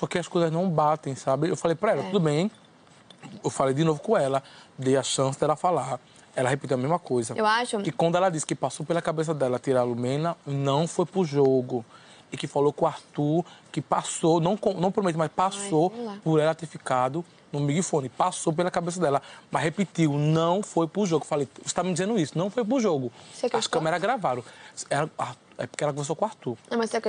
Só que as coisas não batem, sabe? Eu falei para ela, é. tudo bem. Eu falei de novo com ela, dei a chance dela falar. Ela repetiu a mesma coisa. Eu acho. Que quando ela disse que passou pela cabeça dela tirar a Lumena, não foi pro jogo. E que falou com o Arthur, que passou, não, não prometo, mas passou Ai, por ela ter ficado no microfone, passou pela cabeça dela, mas repetiu, não foi pro jogo. Falei, você está me dizendo isso, não foi pro jogo. As câmeras gravaram. é porque ela conversou com o Arthur. Não, mas você